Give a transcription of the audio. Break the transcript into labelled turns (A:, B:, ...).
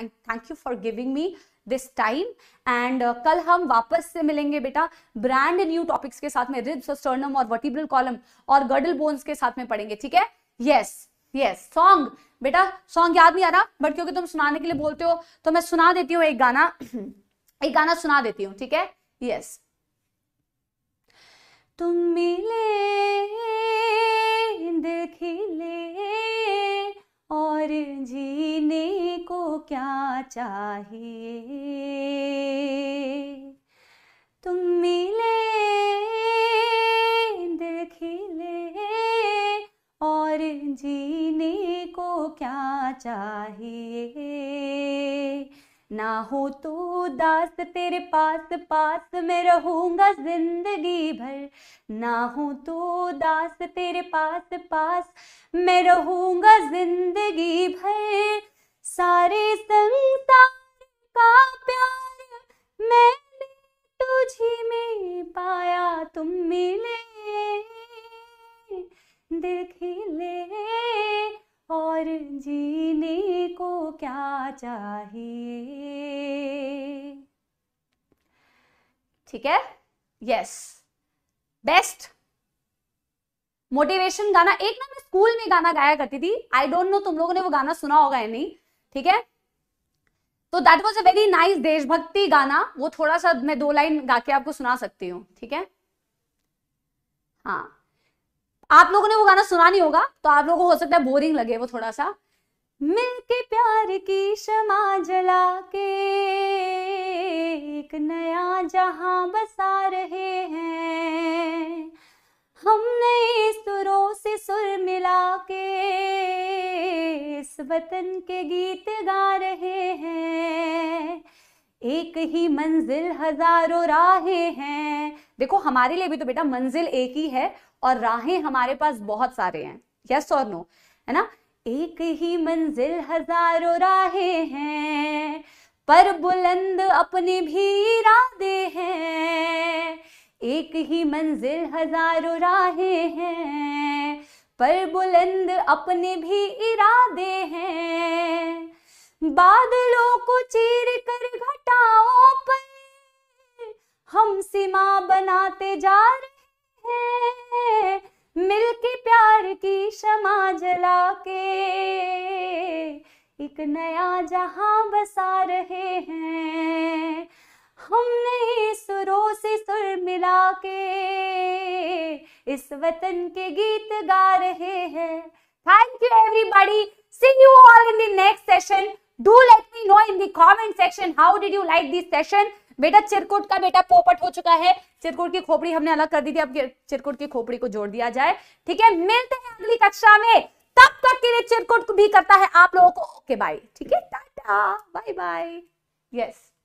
A: and thank you for giving me this time and कल हम वापस से मिलेंगे बेटा ब्रांड न्यू टॉपिक्स के साथ में रिब्स और स्टर्नम और वर्टिब्रल कॉलम और गर्डल बोन्स के साथ में पढ़ेंगे ठीक है यस यस सॉन्ग बेटा सॉन्ग याद नहीं आ रहा बट क्योंकि तुम सुनाने के लिए बोलते हो तो मैं सुना देती हूँ एक गाना एक गाना सुना देती हूँ ठीक है यस
B: तुम मिले खिले और जी क्या चाहिए तुम मिले दिल खिले और जीने को क्या चाहिए ना हो तो दास तेरे पास पास में रहूंगा जिंदगी भर ना हो तो दास तेरे पास पास मैं रहूंगा जिंदगी भर सारे संसार का प्यार मैंने तुझे में पाया तुम मिले दिल खिले और जीने को क्या चाहिए ठीक
A: है यस बेस्ट मोटिवेशन गाना एक ना मैं स्कूल में गाना गाया करती थी आई डोंट नो तुम लोगों ने वो गाना सुना होगा या नहीं ठीक है तो that was a very nice देशभक्ति गाना वो थोड़ा सा मैं दो लाइन गा के आपको सुना सकती हूँ ठीक है हाँ आप लोगों ने वो गाना
B: सुना नहीं होगा तो आप लोगों को हो सकता है बोरिंग लगे वो थोड़ा सा मिलके प्यार की क्षमा जला के एक नया जहां वतन के गीत गा रहे हैं एक ही मंजिल हजारों राहें
A: हैं देखो हमारे लिए भी तो बेटा मंजिल एक ही है और राहें हमारे पास बहुत सारे हैं
B: यस और नो है ना एक ही मंजिल हजारों राहें हैं पर बुलंद अपने भी इरादे हैं एक ही मंजिल हजारों राहें पर बुलंद अपने भी इरादे हैं बादलों को चीर कर घटाओ पर हम सीमा बनाते जा रहे हैं मिलके प्यार की क्षमा जला के एक नया जहां बसा रहे हैं इस वतन के गीत गा रहे हैं thank you everybody see you all in the next session do
A: let me know in the comment section how did you like this session बेटा चिरकुट का बेटा पोपट हो चुका है चिरकुट की खोपड़ी हमने अलग कर दी थी अब चिरकुट की खोपड़ी को जोड़ दिया जाए ठीक है मिलते हैं अगली कक्षा में तब तक के लिए चिरकुट भी करता है आप लोगों को ओके बाय ठीक है टाटा बाय बाय यस